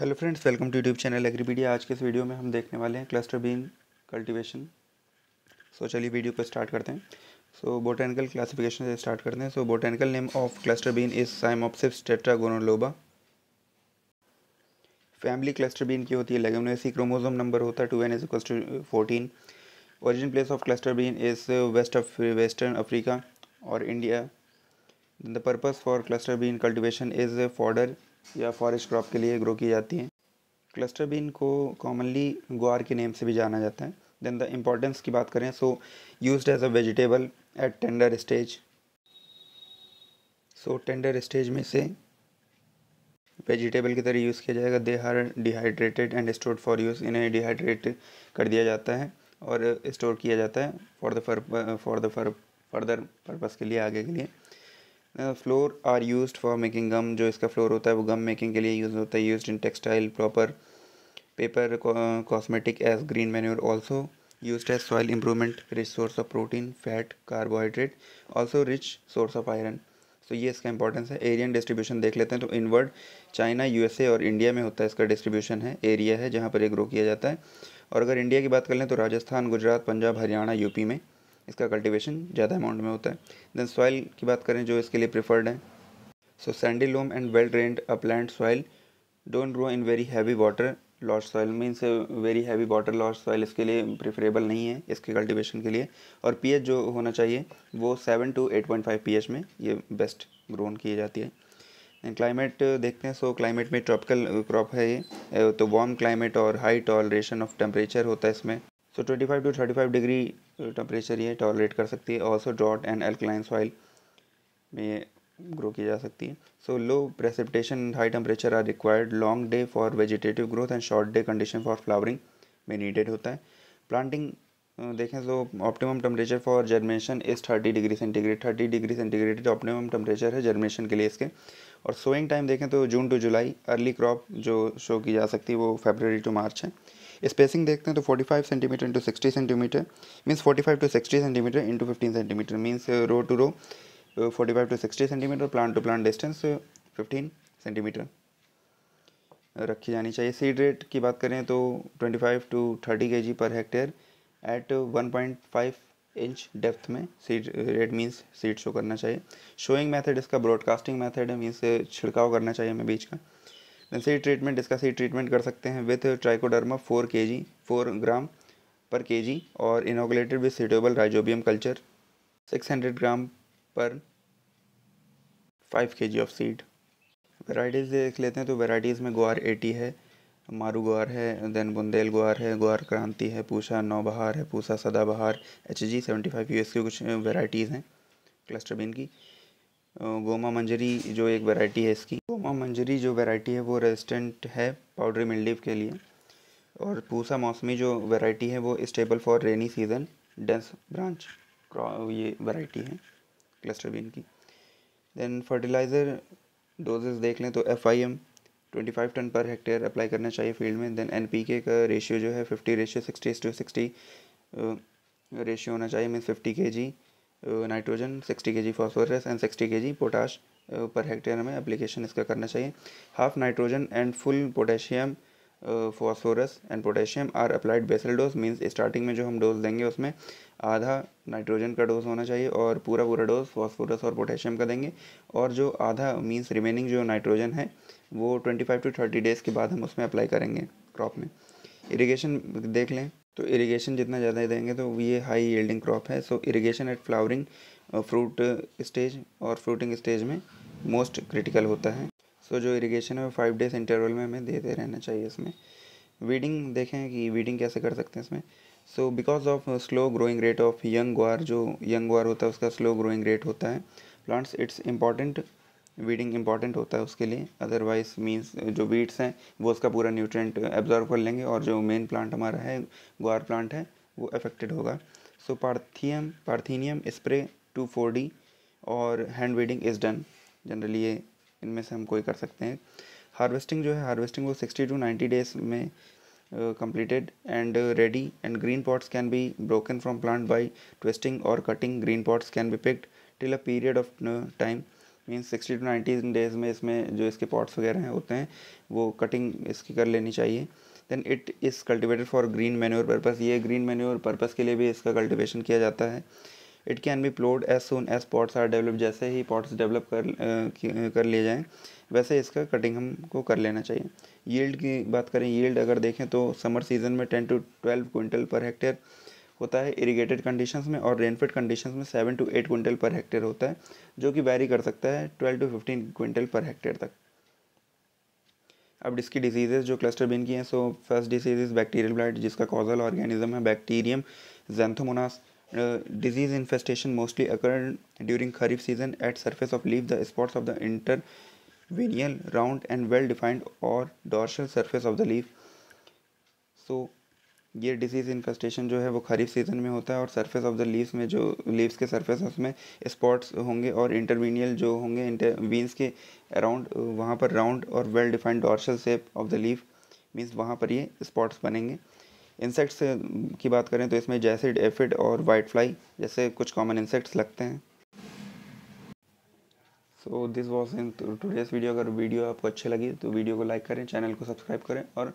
hello friends welcome to YouTube channel Agripedia आज के इस वीडियो में हम देखने वाले हैं क्लस्टर बीन कल्टीवेशन सो चलिए वीडियो को स्टार्ट करते हैं सो बोटेनिकल क्लासिफिकेशन से स्टार्ट करते हैं so botanical name of cluster bean is Cyamopsis tetragonoloba family cluster bean की होती है लेगमनेसी क्रोमोजोम नंबर होता है two n is two fourteen origin place of cluster bean is west of western Africa और India the purpose for cluster bean cultivation is fodder या forage crop के लिए grow की जाती हैं क्लस्टर बीन को कॉमनली गुआर के नेम से भी जाना जाता है देन द इम्पोर्टेंस की बात करें so use as a vegetable at tender stage so tender stage में से वेजिटेबल की तरह यूज़ किया जाएगा they are dehydrated and store for use इन्हें डिहाइड्रेट कर दिया जाता है और स्टोर किया जाता है for the for the further purpose के लिए आगे के लिए flour are use for making gum जो इसका फ्लोर होता है वो गम मेकिंग के लिए यूज़ होता है use in textile proper paper cosmetic as green manure also use as soil improvement rich source of protein fat carbohydrate also rich source of iron so ये इसका इंपॉर्टेंस है एरियन डिस्ट्रीब्यूशन देख लेते हैं तो इनवर्ड चाइना यूएसए और India में होता है इसका डिस्ट्रीब्यूशन है एरिया है जहाँ पर ये ग्रो किया जाता है और अगर इंडिया की बात कर लें तो राजस्थान गुजरात पंजाब हरियाणा यूपी में इसका कल्टिवेशन ज़्यादा अमाउंट में होता है देन सॉइल की बात करें जो इसके लिए प्रिफर्ड है so sandy loam and well drained upland soil don't grow in very heavy water loss soil means very heavy water loss soil इसके लिए प्रेफरेबल नहीं है इसके कल्टिवेशन के लिए और पी जो होना चाहिए वो seven to eight point five p में ये बेस्ट ग्रोन की जाती है क्लाइमेट देखते हैं सो so, क्लाइमेट में ट्रॉपिकल क्रॉप है ये तो वार्म क्लाइमेट और हाई टॉलरेशन ऑफ टेम्परेचर होता है इसमें so twenty five to thirty five degree temperature ये टॉलरेट कर सकती है ऑल्सो डॉट एंड एल्कलाइन सॉइल में ग्रो की जा सकती है so low precipitation high temperature are required long day for vegetative growth and short day condition for flowering में नीडेड होता है प्लांटिंग uh, देखें तो optimum temperature for germination is thirty degree centigrade thirty degree centigrade optimum temperature है germination के लिए इसके और सोइंग टाइम देखें तो June to July early crop जो शो की जा सकती है वो फेबररी टू मार्च है स्पेसिंग देखते हैं तो 45 centimetre into sixty centimetre means 45 to sixty centimetre into fifteen centimetre means row to row 45 to sixty centimetre plant to plant distance 15 centimetre रखी जानी चाहिए सीड रेट की बात करें तो 25 टू 30 के per hectare at 1.5 inch depth में seed rate means seed sow करना चाहिए शोइंग मैथड इसका ब्रॉडकास्टिंग मैथड है मीन्स छिड़काव करना चाहिए हमें बीच का सही ट्रीटमेंट इसका सही ट्रीटमेंट कर सकते हैं विथ ट्राइकोडर्मा फोर के जी फोर ग्राम पर के जी और inoculated with suitable rhizobium culture six hundred gram per five के जी ऑफ सीड वेराइटीज़ देख लेते हैं तो वेराइटीज़ में गुआर एटी है मारू गुआर है देन बुंदेल ग्वार है गुआर क्रांति है पूसा नौबहार है Pusa Sadabahar H G seventy five U S की कुछ वेराइटीज़ हैं क्लस्टर बीन की गोमा मंजरी जो एक वेराइटी है इसकी माँ मंजरी जो वैरायटी है वो रेजिस्टेंट है पाउडरी मिल्डिव के लिए और पूसा मौसमी जो वैरायटी है वो suitable for rainy season dense branch ये वैरायटी है क्लस्टर बीन की देन फर्टिलाइज़र डोजेस देख लें तो F Y M twenty five ton per hectare apply करना चाहिए फील्ड में देन एन पी के का रेशियो जो है fifty ratio sixty to sixty ratio होना चाहिए मीन फिफ्टी के जी nitrogen sixty K ji phosphorus and sixty K G potash per hectare हमें एप्लीकेशन इसका करना चाहिए half nitrogen and full potassium phosphorus and potassium are applied basal dose means starting में जो हम डोज देंगे उसमें आधा नाइट्रोजन का डोज होना चाहिए और पूरा पूरा डोज फॉस्फोरस और पोटेशियम का देंगे और जो आधा मीन्स रिमेनिंग जो नाइट्रोजन है वो twenty five to thirty days के बाद हम उसमें अप्लाई करेंगे क्रॉप में इरीगेशन देख लें तो इरिगेशन जितना ज़्यादा देंगे तो ये हाई यील्डिंग क्रॉप है so irrigation at flowering fruit stage और फ्रूटिंग स्टेज में मोस्ट क्रिटिकल होता है सो so, जो इरिगेशन है वो फाइव डेज इंटरवल में हमें देते रहना चाहिए इसमें वीडिंग देखें कि वीडिंग कैसे कर सकते हैं इसमें so because of slow growing rate of young guar जो यंग ग्वार होता है उसका स्लो ग्रोइंग रेट होता है plants it's important weeding important होता है उसके लिए अदरवाइज मीन्स जो वीड्स हैं वो उसका पूरा न्यूट्रेंट एब्जॉर्व कर लेंगे और जो मेन प्लांट हमारा है ग्वार प्लांट है वो अफेक्टेड होगा so parthenium parthenium spray two four D और hand weeding is done generally ये इनमें से हम कोई कर सकते हैं हार्वेस्टिंग जो है हार्वेस्टिंग वो सिक्सटी टू नाइन्टी डेज़ में completed and ready and green pods can be broken from plant by twisting और cutting green pods can be picked till a period of time mean sixty to ninety days में इसमें जो इसके pots वगैरह हैं होते हैं वो कटिंग इसकी कर लेनी चाहिए then it is cultivated for green manure purpose ये ग्रीन मेन्योर पर्पज़ के लिए भी इसका कल्टिवेशन किया जाता है it can be ploughed as soon as pods are develop जैसे ही पॉट्स डेवलप कर आ, कर लिए जाएँ वैसे इसका कटिंग हमको कर लेना चाहिए यील्ड की बात करें यील्ड अगर देखें तो समर सीज़न में ten to twelve quintal per hectare होता है इरिगेटेड कंडीशंस में और रेनफेड कंडीशंस में seven to eight quintal per hectare होता है जो कि वैरी कर सकता है twelve to fifteen quintal per hectare तक अब इसकी डिजीजेज जो क्लस्टर बिन की हैं so first disease is bacterial blight जिसका कॉजल ऑर्गेनिज्म है bacterium Xanthomonas disease infestation mostly occur during kharif season eight surface of leave the spots of the interveinal round and well defined और dorsal surface of the leave so ये disease infestation जो है वो खरीफ season में होता है और surface of the leaves में जो लीव्स के सरफेस है उसमें स्पॉट्स होंगे और इंटरमीनियल जो होंगे इंटर वीन्स के अराउंड वहाँ पर राउंड और well defined dorsal shape of the leave means वहाँ पर ये स्पॉट्स बनेंगे इंसेक्ट्स की बात करें तो इसमें जैसिड एफिड और वाइट फ्लाई जैसे कुछ कॉमन इंसेक्ट्स लगते हैं so this was in today's video अगर वीडियो आपको अच्छी लगी तो वीडियो को लाइक करें चैनल को सब्सक्राइब करें और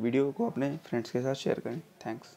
वीडियो को अपने फ्रेंड्स के साथ शेयर करें थैंक्स